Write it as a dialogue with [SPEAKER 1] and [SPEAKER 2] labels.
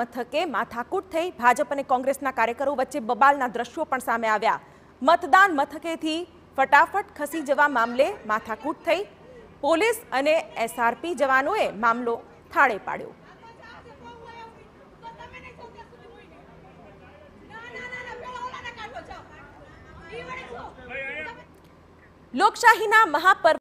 [SPEAKER 1] મથકે માથાકૂટ થઈ ભાજપ અને કોંગ્રેસના કાર્યકરો વચ્ચે બબાલના દ્રશ્યો પણ સામે આવ્યા મતદાન મથકેથી ફટાફટ ખસી જવા મામલે માથાકૂટ થઈ પોલીસ અને એસઆરપી જવાનોએ મામલો થાળે પાડ્યો
[SPEAKER 2] લોકશાહીના મહાપર્વ